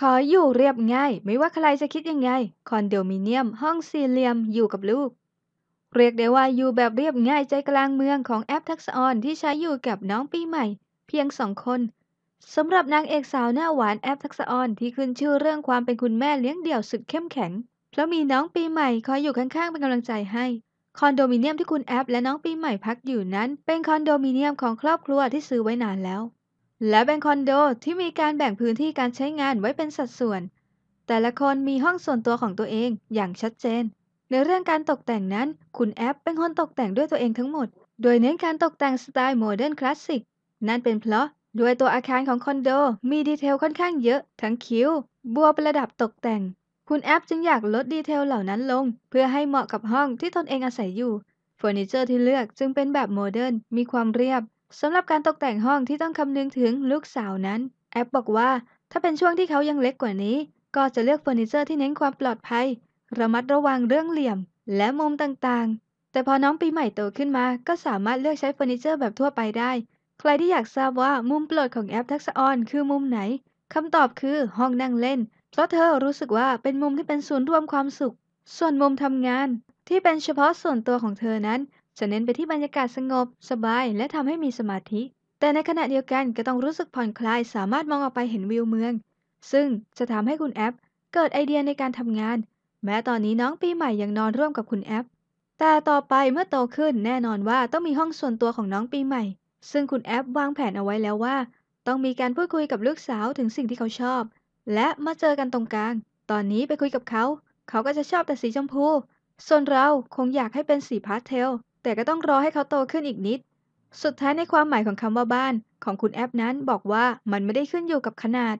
ขออยู่เรียบง่าย ไม่ว่าใครจะคิดยังไง คอนโดมิเนียม ห้องสี่เหลี่ยมอยู่กับลูก เรียกได้ว่าอยู่แบบเรียบง่ายใจกลางเมืองของแอปทักษออนที่ใช้อยู่กับน้องปีใหม่เพียงสองคนสำหรับนางเอกสาวหน้าหวานแอปทักษออนที่ขึ้นชื่อเรื่องความเป็นคุณแม่เลี้ยงเดี่ยวสุดเข้มแข็งเพราะมีน้องปีใหม่ คอยอยู่ข้างๆเป็นกำลังใจให้ คอนโดมิเนียมที่คุณแอปและน้องปีใหม่พักอยู่นั้น เป็นคอนโดมิเนียมของครอบครัวที่ซื้อไว้นานแล้วและเป็นคอนโดที่มีการแบ่งพื้นที่การใช้งานไว้เป็นสัดส่วน แต่ละคนมีห้องส่วนตัวของตัวเองอย่างชัดเจน ในเรื่องการตกแต่งนั้น คุณแอปเป็นคนตกแต่งด้วยตัวเองทั้งหมดโดยเน้นการตกแต่งสไตล์โมเดิร์นคลาสสิกนั่นเป็นเพราะ ด้วยตัวอาคารของคอนโดมีดีเทลค่อนข้างเยอะ ทั้งคิ้วบัวประดับตกแต่ง คุณแอปจึงอยากลดดีเทลเหล่านั้นลงเพื่อให้เหมาะกับห้องที่ตนเองอาศัยอยู่เฟอร์นิเจอร์ที่เลือกจึงเป็นแบบโมเดิร์นมีความเรียบสำหรับการตกแต่งห้องที่ต้องคำนึงถึงลูกสาวนั้น แอปบอกว่า ถ้าเป็นช่วงที่เขายังเล็กกว่านี้ ก็จะเลือกเฟอร์นิเจอร์ที่เน้นความปลอดภัย ระมัดระวังเรื่องเหลี่ยม และมุมต่างๆ แต่พอน้องปีใหม่โตขึ้นมาก็สามารถเลือกใช้เฟอร์นิเจอร์แบบทั่วไปได้ ใครที่อยากทราบว่ามุมโปรดของแอปทักษออนคือมุมไหนคำตอบคือห้องนั่งเล่น เพราะเธอรู้สึกว่าเป็นมุมที่เป็นศูนย์รวมความสุข ส่วนมุมทำงาน ที่เป็นเฉพาะส่วนตัวของเธอนั้นจะเน้นไปที่บรรยากาศสงบ สบาย และทำให้มีสมาธิ แต่ในขณะเดียวกันก็ต้องรู้สึกผ่อนคลาย สามารถมองออกไปเห็นวิวเมือง ซึ่งจะทำให้คุณแอปเกิดไอเดียในการทำงาน แม้ตอนนี้น้องปีใหม่ยังนอนร่วมกับคุณแอป แต่ต่อไปเมื่อโตขึ้นแน่นอนว่าต้องมีห้องส่วนตัวของน้องปีใหม่ ซึ่งคุณแอปวางแผนเอาไว้แล้วว่า ต้องมีการพูดคุยกับลูกสาวถึงสิ่งที่เขาชอบ และมาเจอกันตรงกลาง ตอนนี้ไปคุยกับเขา เขาก็จะชอบแต่สีชมพู ส่วนเราคงอยากให้เป็นสีพาสเทลแต่ก็ต้องรอให้เขาโตขึ้นอีกนิด สุดท้ายในความหมายของคำว่าบ้านของคุณแอปนั้นบอกว่ามันไม่ได้ขึ้นอยู่กับขนาด